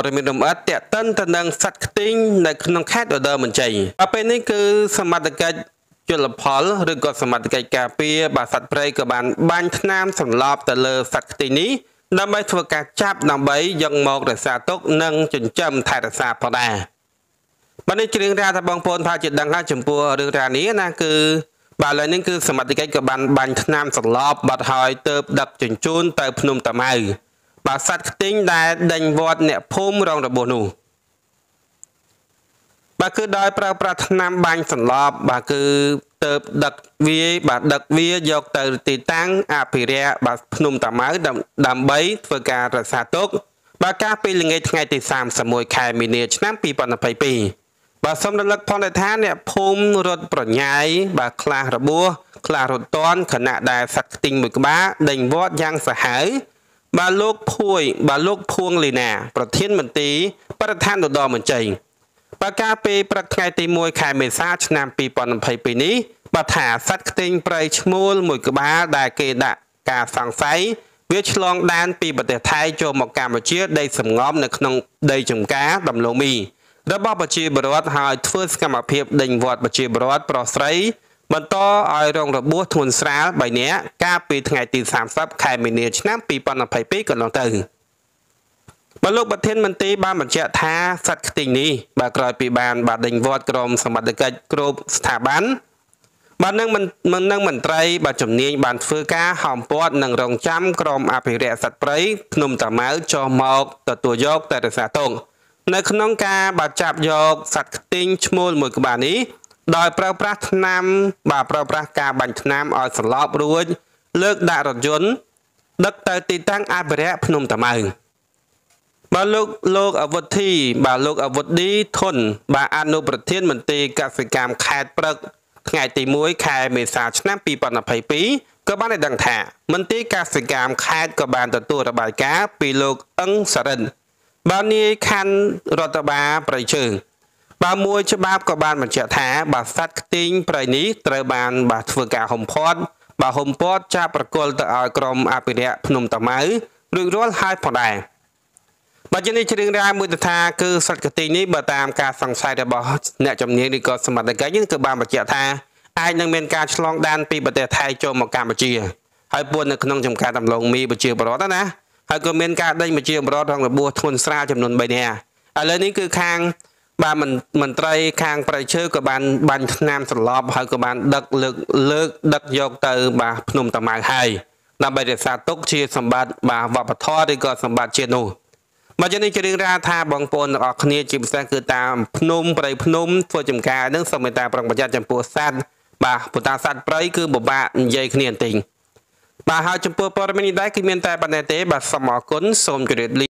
ព័ត៌មានលម្អិតតេតិនទៅនឹងសັດខ្ទីងនៅក្នុងខេត្តរដូវមន្ត្រីដល់ពេលនេះគឺសមត្ថកិច្ចជលផលឬក៏សមត្ថកិច្ចការពារបាសត្វព្រៃក៏បាន បាញ់ថ្នាំសម្លាប់ទៅលើសត្វខ្ទីនេះដើម្បី ធ្វើការចាប់ដើម្បីយកមករក្សាទុកនិងចិញ្ចឹមថែរក្សាផងដែរបើនេះជារឿងរ៉ាវថាបងប្អូនថាជាដឹងហើយចំពោះរឿងរ៉ាវនេះណាគឺបាទឥឡូវនេះគឺ សមត្ថកិច្ចក៏បាន បាញ់ថ្នាំសម្លាប់បាត់ហើយទៅដឹកជញ្ជូនទៅ ភ្នំតាម៉ៅបើសัตว์ខ្ទីងដែលដេញវត្តអ្នកភូមិរងរបួសនោះបាទគឺដោយ ប្រើប្រាស់ថ្នាំបាញ់សន្លប់ បាទគឺទៅដឹកវា បាទដឹកវាយកទៅទីតាំងអភិរក្សបាទភ្នំតាម៉ៅដើម្បីធ្វើការរក្សាទុកបាទការពេលល្ងាចថ្ងៃទី31ខែមីនា ឆ្នាំ2022បាទសូមរំលឹកផងដែរថាអ្នកភូមិរត់ប្រញាយបាទខ្លះរបួសខ្លះរត់តន់ខណៈដែលសត្វខ្ទីងមួយក្បាលដេញវត្តយ៉ាងសាហាវបាទលោកភួយ បាទលោកភួងលីណា ប្រធានមន្ត្រីបរិស្ថានឧត្តរមន្ត្រីបើការពេលព្រឹកថ្ងៃទី1ខែមេសាឆ្នាំ2022នេះបើថាសត្វខ្ទីងប្រៃឈ្មោលមួយក្បាលដែលគេដាក់ការសង្ស័យវាឆ្លងដែនពីប្រទេសថៃចូលមកកម្ពុជាដីសម្ងំនៅក្នុងដីចំការដំឡូងមី របស់ប្រជាពលរដ្ឋហើយធ្វើសកម្មភាពដេញវត្តប្រជាពលរដ្ឋប្រុសស្រីបន្តឲ្យរងរបួសធ្ងន់ស្រាល3នាក់កាលពីថ្ងៃទី30ខែមីនាឆ្នាំ2022កន្លងទៅបលោកប្រធានមន្ត្រីបានបញ្ជាក់ថាសត្វខ្ទីងនេះបើក្រោយពីបានបានដេញវត្តក្រមសមត្ថកិច្ចគ្រប់ស្ថាប័នបាននឹងមិននឹងមន្ត្រីបានជំនាញបានធ្វើការហោមព័ទ្ធនិងរងចាំក្រមអភិរក្សសត្វព្រៃភ្នំតាម៉ៅចុះមកទទួលយកតែរសាតុងនៅក្នុងការបាត់ចាប់យកសត្វខ្ទីងឈ្មោលមួយក្បាលនេះដោយប្រើប្រាស់ថ្នាំបាទប្រើប្រាស់ការបាញ់ថ្នាំឲ្យសន្លប់រួច លើកដាក់រថយន្តដឹកទៅទីតាំងអភិរក្សភ្នំតាម៉ៅបាទលោកលោកអវុធី បាទលោកអវុឌីធុនបាទអនុប្រធានមន្ត្រីកសិកម្មខេត្តព្រឹក ថ្ងៃទី1ខែមេសាឆ្នាំ2022ក៏បានដឹងថាមន្ត្រីកសិកម្មខេត្តក៏បានទទួលរបាយការណ៍ពីលោកអឹងសរិនបាននាយខណ្ឌរដ្ឋបាលប្រៃជើងបាទមួយច្បាប់ក៏បានបញ្ជាក់ថា បាទសត្វខ្ទីងព្រៃនេះត្រូវបានបាទធ្វើការហុំផាត់បាទហុំពាត់ចាប់ប្រគល់ទៅឲ្យក្រមអភិរក្សភ្នំតាម៉ៅរួចរាល់ហើយផងដែរបាទជានេះជារឿងរ៉ាវមួយទៅថាគឺសត្វកទីនេះបើតាមការសង្ស័យរបស់អ្នកជំនាញឬក៏សមត្ថកិច្ចគឺបានបញ្ជាក់ថាអាចនឹងមានការឆ្លងដែនពីប្រទេសថៃចូលមកកម្ពុជាហើយពួននៅក្នុងចំការដំឡូងមីប្រជាពលរដ្ឋណាហើយក៏មានការដេញប្រជាពលរដ្ឋរងរបួសធ្ងន់ស្រាលចំនួន3នាក់ឥឡូវនេះគឺខាងបាទមន្ត្រី ខាងប្រៃឈើក៏បានបាញ់ឆ្នាំត្រឡប់ហើយក៏បាន ដឹកលើកលើកដឹកយកទៅបាទភ្នំតាម៉ៅហើយដើម្បីរក្សាទុកជាសម្បត្តិបាទវប្បធម៌ឬក៏សម្បត្តិជាតិនោះមកជានេះជារឿងរ៉ាវថាបងប្អូនទាំងអស់គ្នាជាពិសេសគឺតាមភ្នំប្រៃភ្នំធ្វើចំការនឹងសូមមេត្តាប្រុងប្រយ័ត្នចំពោះសត្វបាទព្រោះតាសត្វប្រៃគឺពិបាកនិយាយគ្នាបន្តិចបាទហើយចំពោះព័ត៌មាននេះដែរគឺមានតែប៉ុណ្ណេះទេបាទសូមអរគុណសូមជម្រាបលា